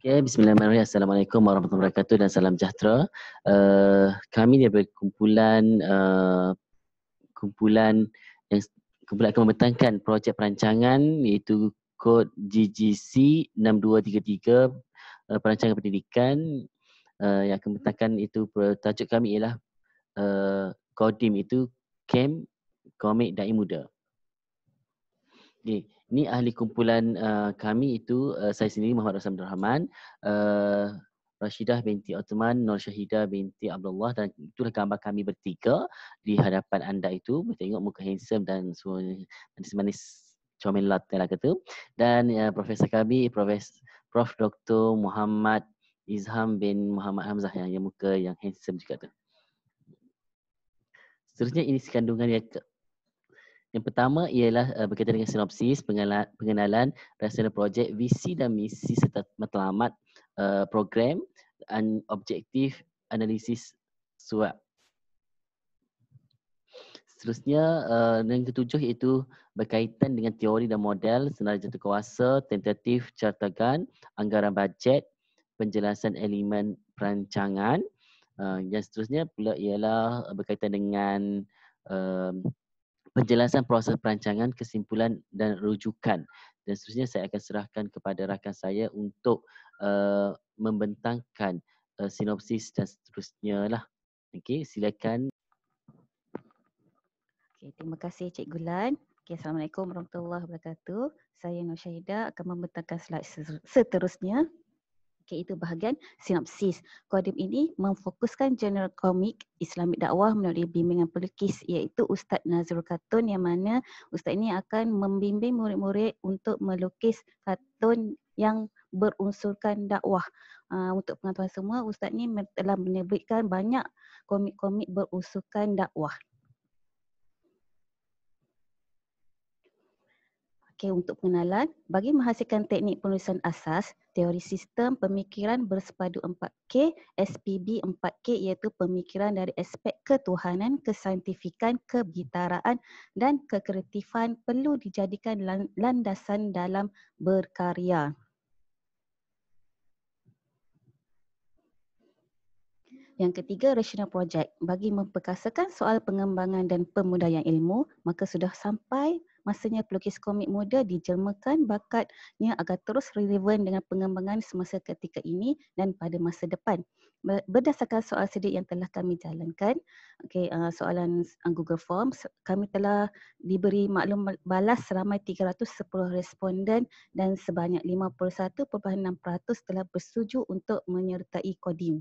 Okay, Bismillahirrahmanirrahim. Assalamualaikum warahmatullahi wabarakatuh dan salam sejahtera. Uh, kami ni adalah kumpulan uh, kumpulan yang kumpulan akan membentangkan projek perancangan iaitu kod GGC 6233 uh, perancangan pendidikan uh, yang akan membentangkan itu tajuk kami ialah uh, Kodim itu Kem Komik Dai Muda. Okay ni ahli kumpulan uh, kami itu uh, saya sendiri Muhammad Rasam Rahman uh, Rashidah binti Osman, Nur Syahidah binti Abdullah dan itulah gambar kami bertiga di hadapan anda itu. Kita tengok muka handsome dan semua manis-manis comel lat telah kata. Dan uh, profesor kami, profesor Prof. Dr. Muhammad Izham bin Muhammad Hamzah yang, yang muka yang handsome juga tu. Seterusnya ini kandungan yang ke- yang pertama ialah uh, berkaitan dengan sinopsis, pengenalan, pengenalan rasional projek, visi dan misi serta matlamat uh, program dan objektif analisis SWAP. Seterusnya, uh, yang ketujuh iaitu berkaitan dengan teori dan model, senarai jatuh kuasa, tentatif cartagan, anggaran bajet, penjelasan elemen perancangan. Uh, yang seterusnya pula ialah berkaitan dengan penjelasan proses perancangan, kesimpulan dan rujukan. Dan seterusnya saya akan serahkan kepada rakan saya untuk uh, membentangkan uh, sinopsis dan seterusnya lah. Okey, silakan. Okay terima kasih Cik Gulan. Okay, Assalamualaikum warahmatullahi wabarakatuh. Saya Nur Syahida akan membentangkan slide seterusnya okay, itu bahagian sinopsis. Kodim ini memfokuskan genre komik Islamik dakwah melalui bimbingan pelukis iaitu Ustaz Nazrul Katun yang mana Ustaz ini akan membimbing murid-murid untuk melukis katun yang berunsurkan dakwah. Uh, untuk pengetahuan semua, Ustaz ni telah menerbitkan banyak komik-komik berunsurkan dakwah. okay, untuk pengenalan bagi menghasilkan teknik penulisan asas teori sistem pemikiran bersepadu 4K SPB 4K iaitu pemikiran dari aspek ketuhanan, kesaintifikan, kebitaraan dan kekreatifan perlu dijadikan landasan dalam berkarya. Yang ketiga, rational project. Bagi memperkasakan soal pengembangan dan pemudayaan ilmu, maka sudah sampai masanya pelukis komik muda dijelmakan bakatnya agar terus relevan dengan pengembangan semasa ketika ini dan pada masa depan. Berdasarkan soal sedikit yang telah kami jalankan, okay, uh, soalan uh, Google Forms, kami telah diberi maklum balas ramai 310 responden dan sebanyak 51.6% telah bersetuju untuk menyertai kodim.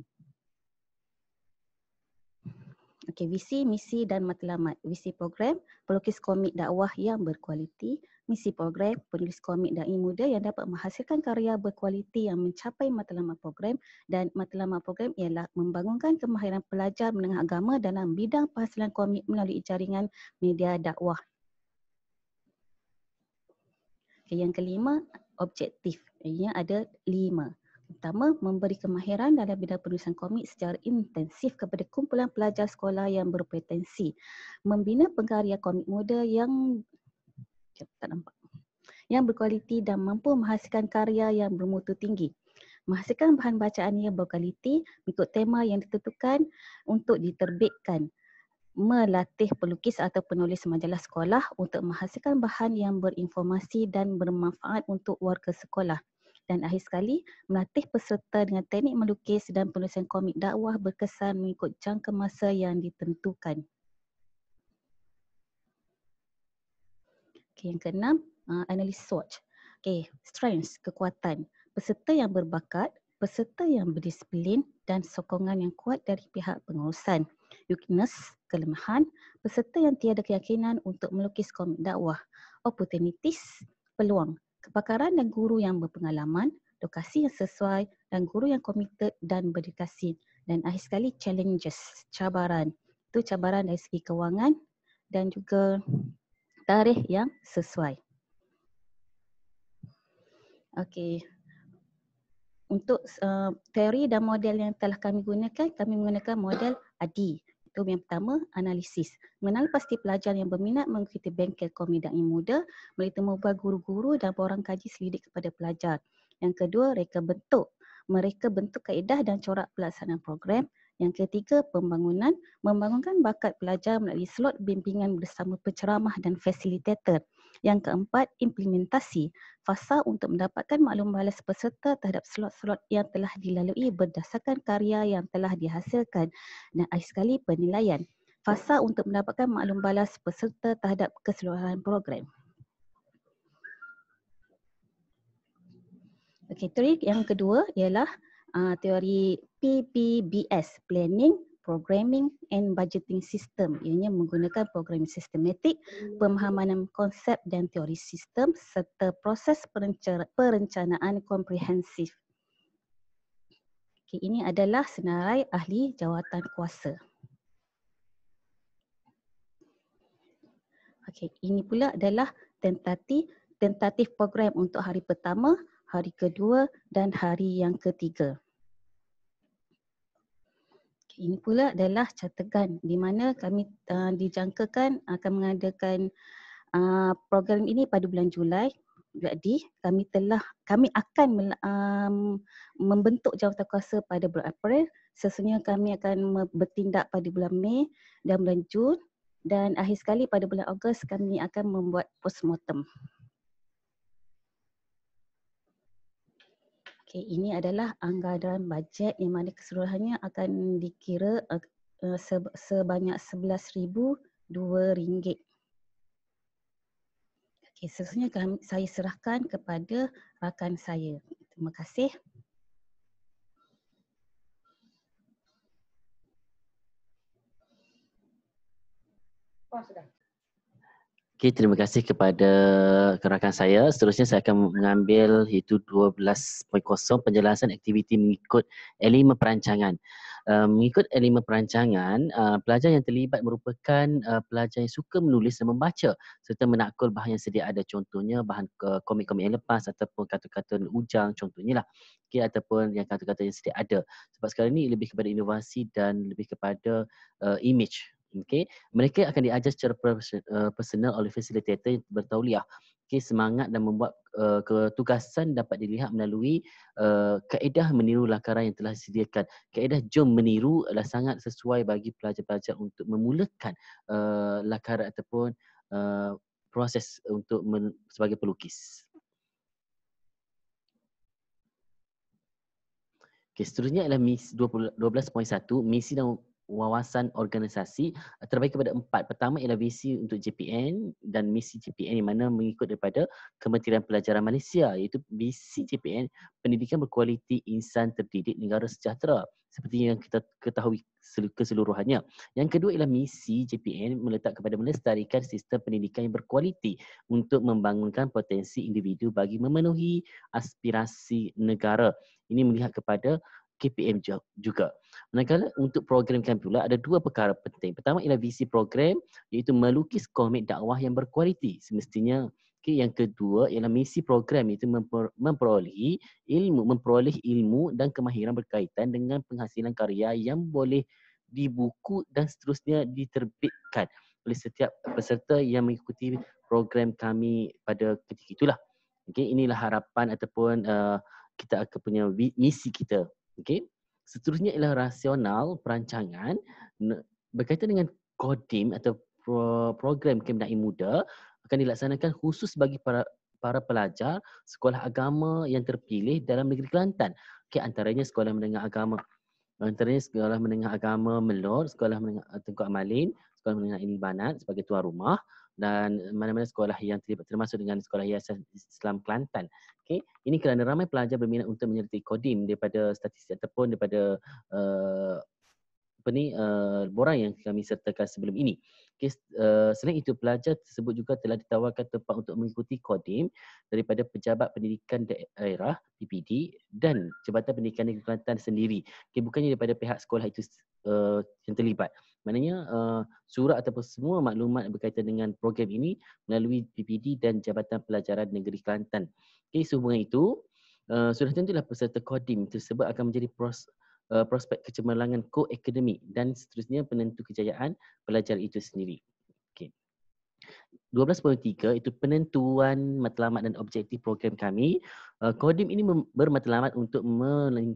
Okey, visi, misi dan matlamat. Visi program, pelukis komik dakwah yang berkualiti. Misi program, penulis komik dan muda yang dapat menghasilkan karya berkualiti yang mencapai matlamat program. Dan matlamat program ialah membangunkan kemahiran pelajar menengah agama dalam bidang penghasilan komik melalui jaringan media dakwah. Okay, yang kelima, objektif. Ianya ada lima pertama memberi kemahiran dalam bidang penulisan komik secara intensif kepada kumpulan pelajar sekolah yang berpotensi membina pengkarya komik muda yang tak nampak yang berkualiti dan mampu menghasilkan karya yang bermutu tinggi menghasilkan bahan bacaan yang berkualiti mengikut tema yang ditentukan untuk diterbitkan melatih pelukis atau penulis majalah sekolah untuk menghasilkan bahan yang berinformasi dan bermanfaat untuk warga sekolah dan akhir sekali melatih peserta dengan teknik melukis dan penulisan komik dakwah berkesan mengikut jangka masa yang ditentukan. Okay, yang keenam, uh, analis swatch. Okay, strengths, kekuatan. Peserta yang berbakat, peserta yang berdisiplin dan sokongan yang kuat dari pihak pengurusan. Weakness, kelemahan. Peserta yang tiada keyakinan untuk melukis komik dakwah. Opportunities, peluang kepakaran dan guru yang berpengalaman, lokasi yang sesuai dan guru yang komited dan berdedikasi. Dan akhir sekali challenges, cabaran. Itu cabaran dari segi kewangan dan juga tarikh yang sesuai. Okey. Untuk uh, teori dan model yang telah kami gunakan, kami menggunakan model ADI itu yang pertama analisis. Mengenal pasti pelajar yang berminat mengikuti bengkel komedak yang muda, melalui temu guru-guru dan orang kaji selidik kepada pelajar. Yang kedua, reka bentuk. Mereka bentuk kaedah dan corak pelaksanaan program. Yang ketiga, pembangunan membangunkan bakat pelajar melalui slot bimbingan bersama penceramah dan fasilitator. Yang keempat, implementasi fasa untuk mendapatkan maklum balas peserta terhadap slot-slot yang telah dilalui berdasarkan karya yang telah dihasilkan dan akhir sekali penilaian. Fasa untuk mendapatkan maklum balas peserta terhadap keseluruhan program. Okay, trik yang kedua ialah uh, teori PPBS, Planning, Programming and Budgeting System. Ianya menggunakan program sistematik, pemahaman konsep dan teori sistem serta proses perencanaan komprehensif. Okay, ini adalah senarai ahli jawatan kuasa. Okay, ini pula adalah tentatif tentatif program untuk hari pertama hari kedua dan hari yang ketiga. Ini pula adalah catatan di mana kami uh, dijangkakan akan mengadakan uh, program ini pada bulan Julai. Jadi kami telah kami akan um, membentuk jawatankuasa pada bulan April. Sesungguhnya kami akan bertindak pada bulan Mei dan bulan Jun dan akhir sekali pada bulan Ogos kami akan membuat postmortem. Okay, ini adalah anggaran bajet yang mana keseluruhannya akan dikira eh, eh, sebanyak RM11,002. Okey, seterusnya saya serahkan kepada rakan saya. Terima kasih. Oh, sudah. Okay, terima kasih kepada rakan saya. Seterusnya saya akan mengambil itu 12.0 penjelasan aktiviti mengikut elemen perancangan. Uh, mengikut elemen perancangan, uh, pelajar yang terlibat merupakan uh, pelajar yang suka menulis dan membaca serta menakul bahan yang sedia ada. Contohnya bahan uh, komik-komik yang lepas ataupun kata-kata ujang contohnya lah. Okay, ataupun yang kata-kata yang sedia ada. Sebab sekarang ini lebih kepada inovasi dan lebih kepada uh, image Okay. Mereka akan diajar secara eh, personal oleh facilitator bertauliah. Okay. Semangat dan membuat uh, ketugasan dapat dilihat melalui uh, kaedah meniru lakaran yang telah disediakan. Kaedah jom meniru adalah sangat sesuai bagi pelajar-pelajar untuk memulakan uh, lakaran ataupun uh, proses untuk sebagai pelukis. Okay, seterusnya adalah misi 12.1, misi dan wawasan organisasi eh, terbaik kepada empat. Pertama ialah visi untuk JPN dan misi JPN yang mana mengikut daripada Kementerian Pelajaran Malaysia iaitu visi JPN pendidikan berkualiti insan terdidik negara sejahtera seperti yang kita ketahui keseluruhannya. Yang kedua ialah misi JPN meletak kepada melestarikan sistem pendidikan yang berkualiti untuk membangunkan potensi individu bagi memenuhi aspirasi negara. Ini melihat kepada KPM juga. Manakala untuk program kami pula ada dua perkara penting. Pertama ialah visi program iaitu melukis komit dakwah yang berkualiti semestinya. Okay, yang kedua ialah misi program itu memper, memperoleh ilmu, memperoleh ilmu dan kemahiran berkaitan dengan penghasilan karya yang boleh dibuku dan seterusnya diterbitkan oleh setiap peserta yang mengikuti program kami pada ketika itulah. Okay, inilah harapan ataupun uh, kita akan punya misi kita Okay. Seterusnya ialah rasional perancangan berkaitan dengan kodim atau program Kemenai Muda akan dilaksanakan khusus bagi para para pelajar sekolah agama yang terpilih dalam negeri Kelantan. Okey, antaranya sekolah menengah agama. Antaranya sekolah menengah agama Melor, sekolah menengah Tengku Amalin, sekolah menengah Ini Banat sebagai tuan rumah dan mana-mana sekolah yang terlibat termasuk dengan sekolah Yayasan Islam Kelantan. Okay, ini kerana ramai pelajar berminat untuk menyertai kodim daripada statistik ataupun daripada uh, apa ni uh, borang yang kami sertakan sebelum ini. Okey, uh, selain itu pelajar tersebut juga telah ditawarkan tempat untuk mengikuti kodim daripada pejabat pendidikan daerah PPD dan Jabatan Pendidikan Negeri Kelantan sendiri. Okay, bukannya daripada pihak sekolah itu uh, yang terlibat. Maknanya uh, surat ataupun semua maklumat berkaitan dengan program ini melalui PPD dan Jabatan Pelajaran Negeri Kelantan. Okey, sehubungan itu, uh, eh, sudah tentulah peserta kodim tersebut akan menjadi pros, uh, prospek kecemerlangan akademik dan seterusnya penentu kejayaan pelajar itu sendiri. Okey. 12.3 itu penentuan matlamat dan objektif program kami Eh, Kodim ini bermatlamat untuk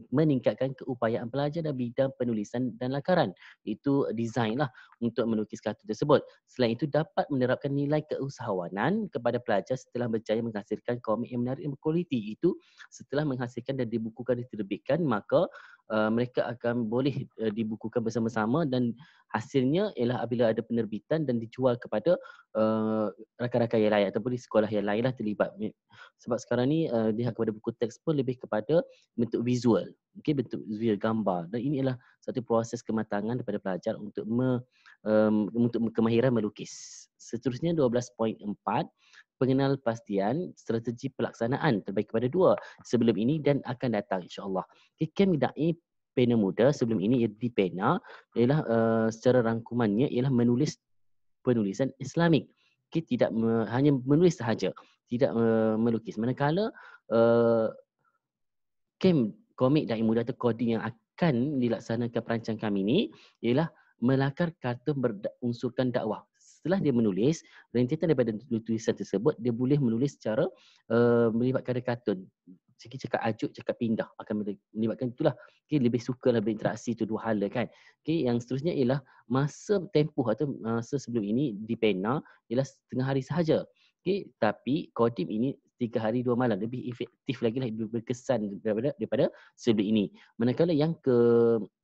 meningkatkan keupayaan pelajar dalam bidang penulisan dan lakaran. Itu design lah untuk melukis kartu tersebut. Selain itu dapat menerapkan nilai keusahawanan kepada pelajar setelah berjaya menghasilkan komik yang menarik dan berkualiti. Itu setelah menghasilkan dan dibukukan diterbitkan maka uh, mereka akan boleh uh, dibukukan bersama-sama dan hasilnya ialah apabila ada penerbitan dan dijual kepada uh, rakan-rakan yang lain ataupun di sekolah yang lain lah terlibat. Sebab sekarang ni uh, kepada buku teks pun lebih kepada bentuk visual. Okay, bentuk visual gambar. Dan ini adalah satu proses kematangan daripada pelajar untuk me, um, untuk kemahiran melukis. Seterusnya 12.4 pengenal pastian strategi pelaksanaan terbaik kepada dua sebelum ini dan akan datang insyaAllah. Okay, Kem da'i pena muda sebelum ini ia di pena ialah uh, secara rangkumannya ialah menulis penulisan islamik. Okay, tidak me, hanya menulis sahaja tidak eh, melukis. Manakala uh, kem komik dan muda atau coding yang akan dilaksanakan perancang kami ini ialah melakar kartu berunsurkan dakwah. Setelah dia menulis, rentetan daripada tulisan tersebut, dia boleh menulis secara uh, melibatkan kata. Cikgu cakap ajuk, cakap pindah akan melibatkan itulah. Okay, lebih suka lebih interaksi itu dua hala kan. Okay, yang seterusnya ialah masa tempuh atau masa sebelum ini di pena ialah setengah hari sahaja. Okay, tapi khotib ini tiga hari dua malam lebih efektif lagi lah lebih berkesan daripada daripada sebelum ini. Manakala yang ke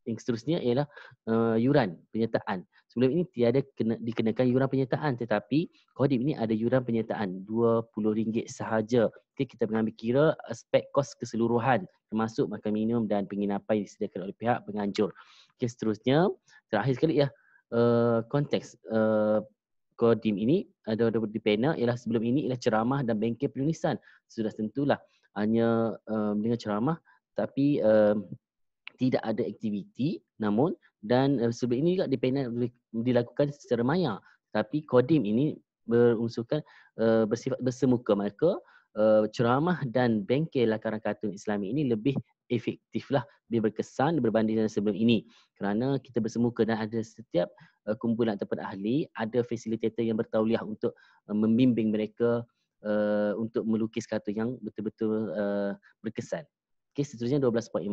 yang seterusnya ialah uh, yuran penyertaan. Sebelum ini tiada kena, dikenakan yuran penyertaan tetapi khotib ini ada yuran penyertaan RM20 sahaja. Okay, kita mengambil kira aspek kos keseluruhan termasuk makan minum dan penginapan yang disediakan oleh pihak penganjur. Okay, seterusnya terakhir sekali ya uh, konteks uh, eh, Kodim ini ada uh, di panel ialah sebelum ini ialah ceramah dan bengkel penulisan. Sudah tentulah hanya um, dengan ceramah tapi um, tidak ada aktiviti namun dan uh, sebelum ini juga di panel dilakukan secara maya. Tapi kodim ini berunsurkan uh, bersifat bersemuka maka uh, ceramah dan bengkel lakaran kartun Islami ini lebih Efektiflah, lah lebih berkesan berbanding dengan sebelum ini kerana kita bersemuka dan ada setiap uh, kumpulan ataupun ahli ada facilitator yang bertauliah untuk uh, membimbing mereka uh, untuk melukis kata yang betul-betul uh, berkesan Okey, seterusnya 12.5,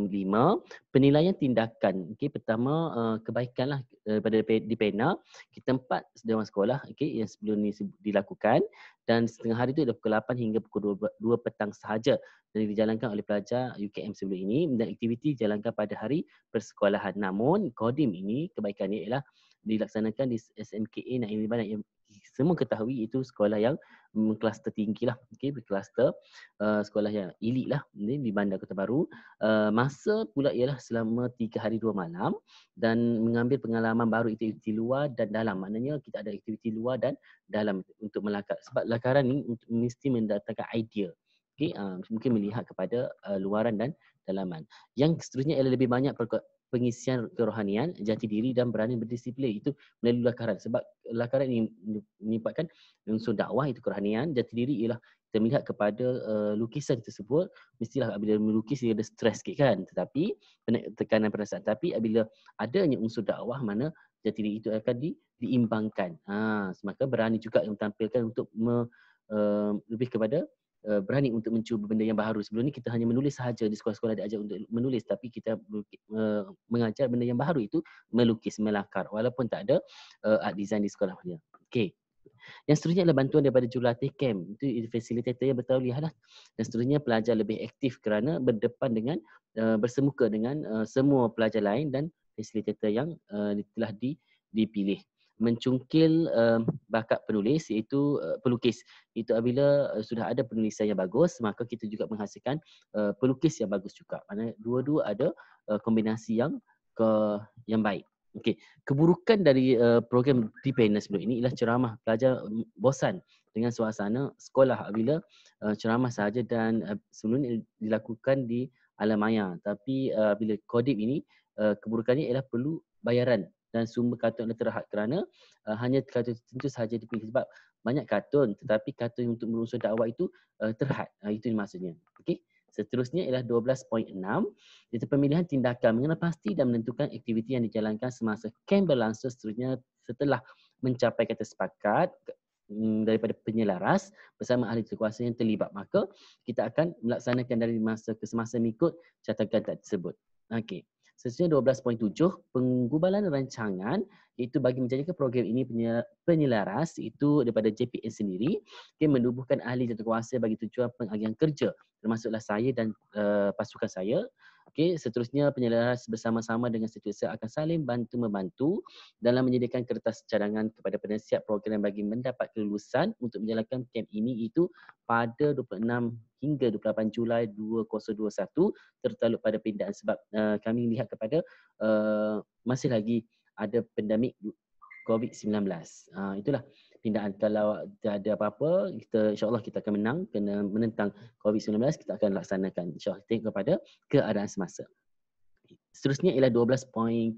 penilaian tindakan. Okey, pertama uh, kebaikanlah eh, pada di pena, kita tempat dewan sekolah okey yang sebelum ni dilakukan dan setengah hari tu dari pukul 8 hingga pukul 2, 2 petang sahaja dan dijalankan oleh pelajar UKM sebelum ini dan aktiviti dijalankan pada hari persekolahan. Namun, kodim ini kebaikannya ialah dilaksanakan di SMKA Naim Liban semua ketahui itu sekolah yang kelas tertinggi lah, okay, kluster uh, sekolah yang elit lah ni di Bandar Kota Baru. Uh, masa pula ialah selama tiga hari dua malam dan mengambil pengalaman baru itu di luar dan dalam. Maknanya kita ada aktiviti luar dan dalam untuk melakar. Sebab lakaran ni untuk mesti mendatangkan idea. Okay, uh, mungkin melihat kepada uh, luaran dan dalaman. Yang seterusnya ialah lebih banyak pengisian kerohanian, jati diri dan berani berdisiplin. Itu melalui lakaran. Sebab lakaran ini menyebabkan unsur dakwah itu kerohanian, jati diri ialah kita melihat kepada uh, lukisan tersebut, mestilah apabila melukis dia ada stres sikit kan. Tetapi tekanan perasaan. Tapi apabila adanya unsur dakwah mana jati diri itu akan di, diimbangkan. Ha, semaka berani juga yang tampilkan untuk me, uh, lebih kepada Eh, berani untuk mencuba benda yang baru. Sebelum ni kita hanya menulis sahaja di sekolah-sekolah ajar untuk menulis tapi kita eh, mengajar benda yang baru itu melukis, melakar walaupun tak ada uh, art design di sekolah dia. Okay. Yang seterusnya adalah bantuan daripada jurulatih camp. Itu facilitator yang bertauliah lah. Dan seterusnya pelajar lebih aktif kerana berdepan dengan, bersemuka dengan semua pelajar lain dan facilitator yang telah dipilih mencungkil uh, bakat penulis iaitu uh, pelukis. Itu apabila uh, sudah ada penulisan yang bagus, maka kita juga menghasilkan uh, pelukis yang bagus juga. Mana dua-dua ada uh, kombinasi yang ke yang baik. Okey, keburukan dari uh, program Dependence sebelum ini ialah ceramah pelajar um, bosan dengan suasana sekolah apabila uh, ceramah sahaja dan uh, sebelum ini dilakukan di alam maya. Tapi uh, apabila uh, kodip ini uh, keburukannya ialah perlu bayaran dan sumber kartun adalah terhad kerana uh, hanya kartun tertentu sahaja dipilih sebab banyak kartun tetapi kartun untuk berunsur dakwah itu uh, terhad. Uh, itu maksudnya. Okey. Seterusnya ialah 12.6 iaitu pemilihan tindakan mengenal pasti dan menentukan aktiviti yang dijalankan semasa kem berlangsung seterusnya setelah mencapai kata sepakat mm, daripada penyelaras bersama ahli terkuasa yang terlibat maka kita akan melaksanakan dari masa ke semasa mengikut catatan tersebut. Okey sesuai 12.7 penggubalan rancangan itu bagi menjadikan program ini penyelaras itu daripada JPN sendiri yang menubuhkan ahli jatuh kuasa bagi tujuan pengagihan kerja termasuklah saya dan uh, pasukan saya Okey, seterusnya penyelaras bersama-sama dengan setiausaha akan saling bantu-membantu dalam menyediakan kertas cadangan kepada penasihat program bagi mendapat kelulusan untuk menjalankan kamp ini itu pada 26 hingga 28 Julai 2021 tertaluk pada pindaan sebab uh, kami lihat kepada uh, masih lagi ada pandemik COVID-19. Uh, ah, itulah pindaan kalau tak ada apa-apa kita insyaallah kita akan menang kena menentang covid-19 kita akan laksanakan insyaallah tengok kepada keadaan semasa seterusnya ialah 12.8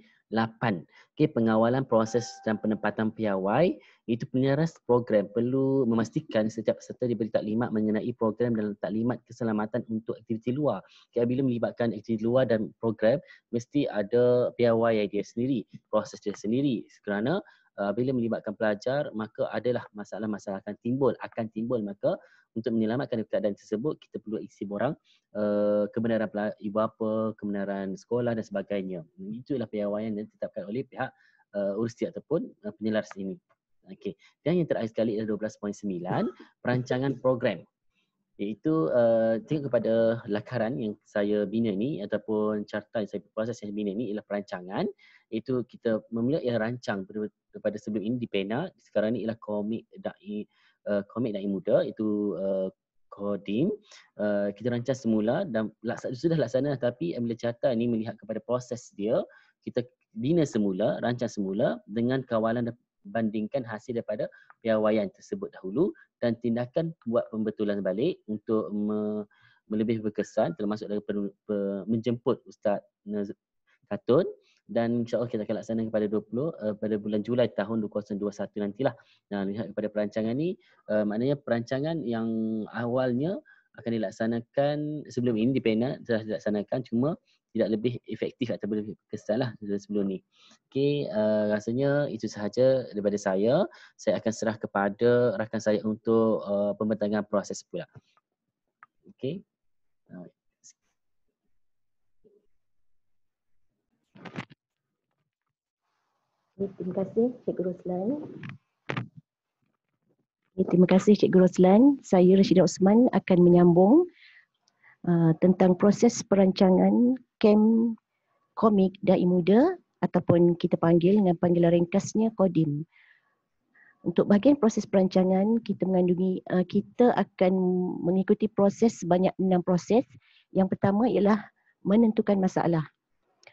okey pengawalan proses dan penempatan piawai itu penyelaras program perlu memastikan setiap peserta diberi taklimat mengenai program dan taklimat keselamatan untuk aktiviti luar. Okay, bila melibatkan aktiviti luar dan program, mesti ada PIY dia sendiri, proses dia sendiri. Kerana uh, bila melibatkan pelajar maka adalah masalah-masalah akan timbul akan timbul maka untuk menyelamatkan keadaan tersebut kita perlu isi borang uh, kebenaran ibu bapa kebenaran sekolah dan sebagainya itulah piawaian yang ditetapkan oleh pihak uh, universiti ataupun uh, penyelaras ini okey dan yang terakhir sekali adalah 12.9 perancangan program iaitu uh, tengok kepada lakaran yang saya bina ni ataupun carta yang saya proses yang saya bina ni ialah perancangan itu kita memulakan yang rancang daripada sebelum ini di pena lah. sekarang ini ialah komik dai uh, komik dai muda itu uh, kodim uh, kita rancang semula dan laksa, sudah laksana tapi bila carta ini melihat kepada proses dia kita bina semula rancang semula dengan kawalan dan bandingkan hasil daripada piawaian tersebut dahulu dan tindakan buat pembetulan balik untuk me, melebih berkesan termasuk dari menjemput Ustaz Katun dan insyaAllah kita akan laksanakan kepada 20 uh, eh, pada bulan Julai tahun 2021 nantilah. Nah, lihat kepada perancangan ni, uh, maknanya perancangan yang awalnya akan dilaksanakan sebelum ini di Pena telah dilaksanakan cuma tidak lebih efektif atau lebih kesan lah sebelum ni. Okey, uh, rasanya itu sahaja daripada saya. Saya akan serah kepada rakan saya untuk uh, pembentangan proses pula. Okey. Alright. Terima kasih Cikgu Roslan. Ya, terima kasih Cikgu Roslan. Saya Rashidah Osman akan menyambung uh, tentang proses perancangan kem komik dai muda ataupun kita panggil dengan panggilan ringkasnya Kodim. Untuk bahagian proses perancangan, kita mengandungi uh, kita akan mengikuti proses sebanyak enam proses. Yang pertama ialah menentukan masalah.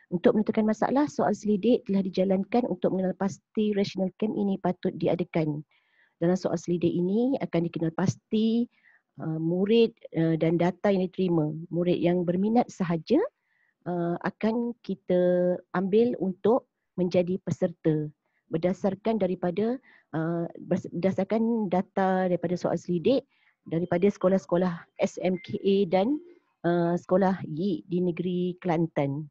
Untuk menentukan masalah, soal selidik telah dijalankan untuk mengenal pasti rational camp ini patut diadakan. Dalam soal selidik ini akan dikenal pasti uh, murid uh, dan data yang diterima. Murid yang berminat sahaja uh, akan kita ambil untuk menjadi peserta berdasarkan daripada uh, berdasarkan data daripada soal selidik daripada sekolah-sekolah SMKA dan uh, sekolah YI di negeri Kelantan.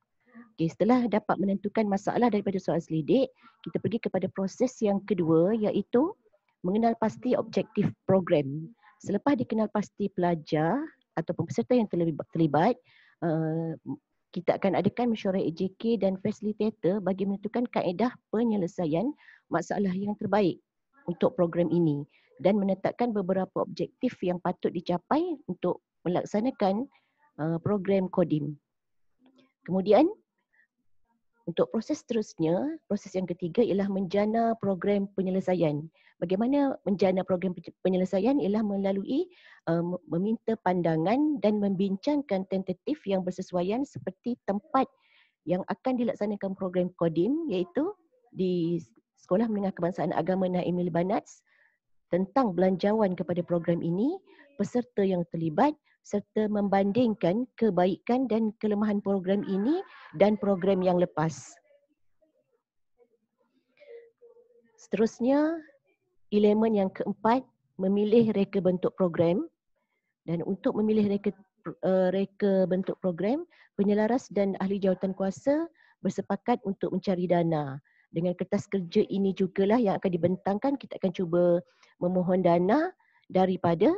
Okay, setelah dapat menentukan masalah daripada soal selidik, kita pergi kepada proses yang kedua iaitu mengenal pasti objektif program. Selepas dikenal pasti pelajar atau peserta yang terlibat, eh, kita akan adakan mesyuarat AJK dan facilitator bagi menentukan kaedah penyelesaian masalah yang terbaik untuk program ini dan menetapkan beberapa objektif yang patut dicapai untuk melaksanakan eh, program KODIM. Kemudian untuk proses seterusnya, proses yang ketiga ialah menjana program penyelesaian. Bagaimana menjana program penyelesaian ialah melalui uh, meminta pandangan dan membincangkan tentatif yang bersesuaian seperti tempat yang akan dilaksanakan program KODIM iaitu di Sekolah Menengah Kebangsaan Agama Naimil Banats tentang belanjawan kepada program ini, peserta yang terlibat, serta membandingkan kebaikan dan kelemahan program ini dan program yang lepas. Seterusnya, elemen yang keempat, memilih reka bentuk program. Dan untuk memilih reka, eh, reka bentuk program, penyelaras dan ahli jawatan kuasa bersepakat untuk mencari dana. Dengan kertas kerja ini jugalah yang akan dibentangkan, kita akan cuba memohon dana daripada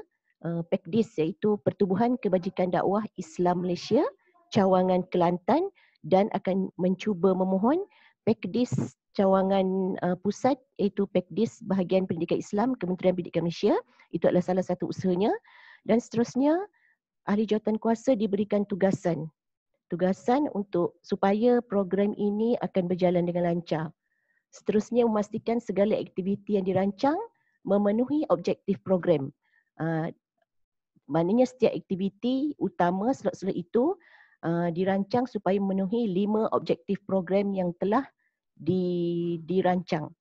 uh, eh, PEKDIS iaitu Pertubuhan Kebajikan Dakwah Islam Malaysia Cawangan Kelantan dan akan mencuba memohon PEKDIS cawangan uh, pusat iaitu PEKDIS bahagian pendidikan Islam Kementerian Pendidikan Malaysia itu adalah salah satu usahanya dan seterusnya ahli jawatan kuasa diberikan tugasan tugasan untuk supaya program ini akan berjalan dengan lancar seterusnya memastikan segala aktiviti yang dirancang memenuhi objektif program ah, maknanya setiap aktiviti utama slot-slot itu uh, dirancang supaya memenuhi lima objektif program yang telah di, dirancang.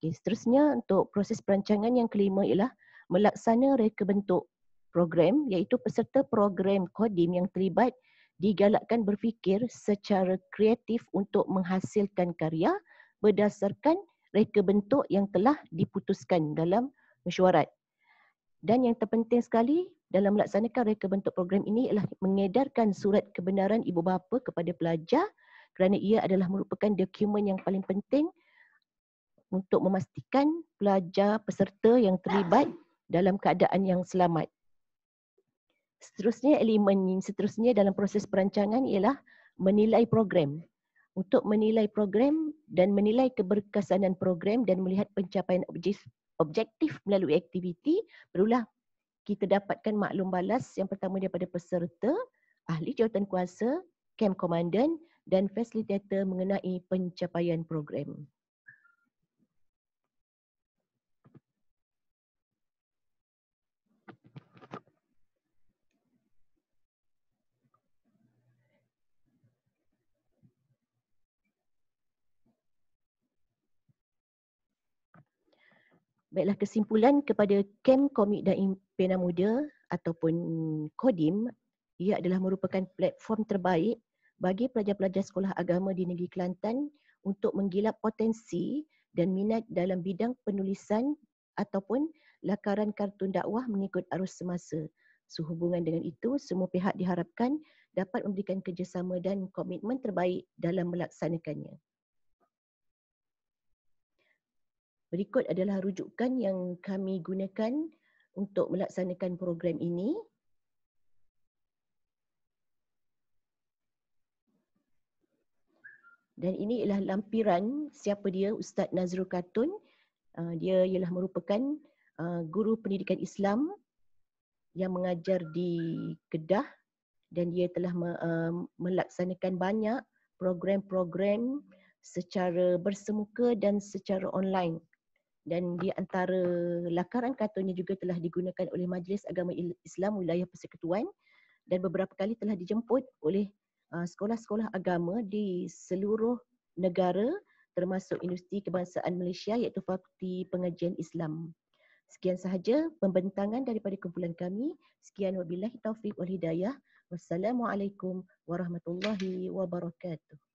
Okay, seterusnya untuk proses perancangan yang kelima ialah melaksana reka bentuk program iaitu peserta program kodim yang terlibat digalakkan berfikir secara kreatif untuk menghasilkan karya berdasarkan reka bentuk yang telah diputuskan dalam mesyuarat. Dan yang terpenting sekali, dalam melaksanakan reka bentuk program ini ialah mengedarkan surat kebenaran ibu bapa kepada pelajar kerana ia adalah merupakan dokumen yang paling penting untuk memastikan pelajar peserta yang terlibat dalam keadaan yang selamat. Seterusnya elemen yang seterusnya dalam proses perancangan ialah menilai program. Untuk menilai program dan menilai keberkesanan program dan melihat pencapaian objektif, objektif melalui aktiviti perlulah kita dapatkan maklum balas yang pertama daripada peserta, ahli jawatan kuasa, camp komandan dan facilitator mengenai pencapaian program. Baiklah kesimpulan kepada Kem Komik dan Pena Muda ataupun Kodim ia adalah merupakan platform terbaik bagi pelajar-pelajar sekolah agama di negeri Kelantan untuk menggilap potensi dan minat dalam bidang penulisan ataupun lakaran kartun dakwah mengikut arus semasa. Sehubungan dengan itu, semua pihak diharapkan dapat memberikan kerjasama dan komitmen terbaik dalam melaksanakannya. Berikut adalah rujukan yang kami gunakan untuk melaksanakan program ini. Dan ini ialah lampiran siapa dia Ustaz Nazrul Katun. Ah, dia ialah merupakan ah, guru pendidikan Islam yang mengajar di Kedah dan dia telah ah, melaksanakan banyak program-program secara bersemuka dan secara online dan di antara lakaran katanya juga telah digunakan oleh Majlis Agama Islam Wilayah Persekutuan dan beberapa kali telah dijemput oleh uh, sekolah-sekolah agama di seluruh negara termasuk Universiti Kebangsaan Malaysia iaitu Fakulti Pengajian Islam. Sekian sahaja pembentangan daripada kumpulan kami. Sekian wabillahi taufiq wal hidayah. Wassalamualaikum warahmatullahi wabarakatuh.